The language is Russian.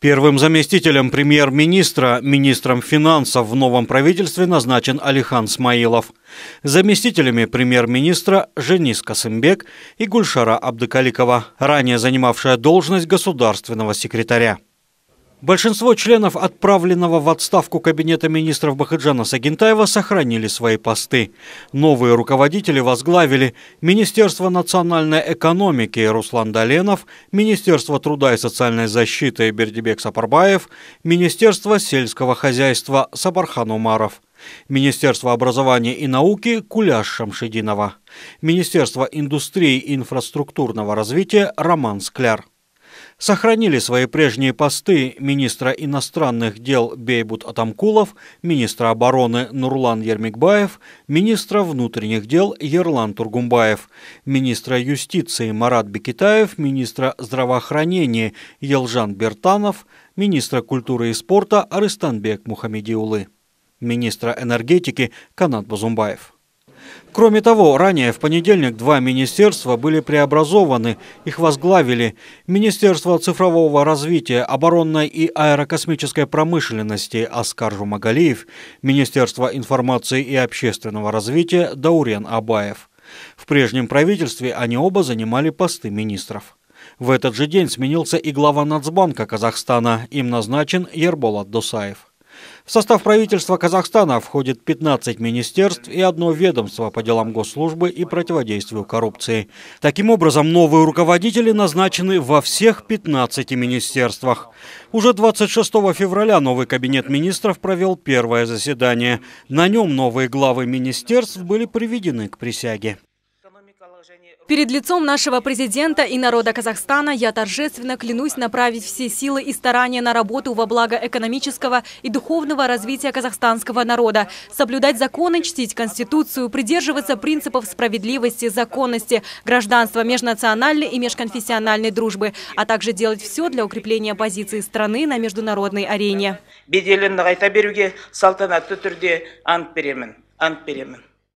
Первым заместителем премьер-министра, министром финансов в новом правительстве назначен Алихан Смаилов. Заместителями премьер-министра Женис Касымбек и Гульшара Абдыкаликова, ранее занимавшая должность государственного секретаря. Большинство членов отправленного в отставку Кабинета министров Бахаджана Сагентаева сохранили свои посты. Новые руководители возглавили Министерство национальной экономики Руслан Доленов, Министерство труда и социальной защиты Бердибек Сапарбаев, Министерство сельского хозяйства Сабархан Умаров. Министерство образования и науки Куляш Шамшидинова. Министерство индустрии и инфраструктурного развития Роман Скляр сохранили свои прежние посты министра иностранных дел Бейбут Атамкулов, министра обороны Нурлан Ермекбаев, министра внутренних дел Ерлан Тургумбаев, министра юстиции Марат Бекитаев, министра здравоохранения Елжан Бертанов, министра культуры и спорта Арыстанбек Мухамедиулы, министра энергетики Канат Базумбаев. Кроме того, ранее в понедельник два министерства были преобразованы, их возглавили Министерство цифрового развития, оборонной и аэрокосмической промышленности Аскар Жумагалиев, Министерство информации и общественного развития Даурен Абаев. В прежнем правительстве они оба занимали посты министров. В этот же день сменился и глава Нацбанка Казахстана, им назначен Ерболат Досаев. В состав правительства Казахстана входит 15 министерств и одно ведомство по делам госслужбы и противодействию коррупции. Таким образом, новые руководители назначены во всех 15 министерствах. Уже 26 февраля новый кабинет министров провел первое заседание. На нем новые главы министерств были приведены к присяге. Перед лицом нашего президента и народа Казахстана я торжественно клянусь направить все силы и старания на работу во благо экономического и духовного развития казахстанского народа, соблюдать законы, чтить Конституцию, придерживаться принципов справедливости, законности, гражданства, межнациональной и межконфессиональной дружбы, а также делать все для укрепления позиции страны на международной арене.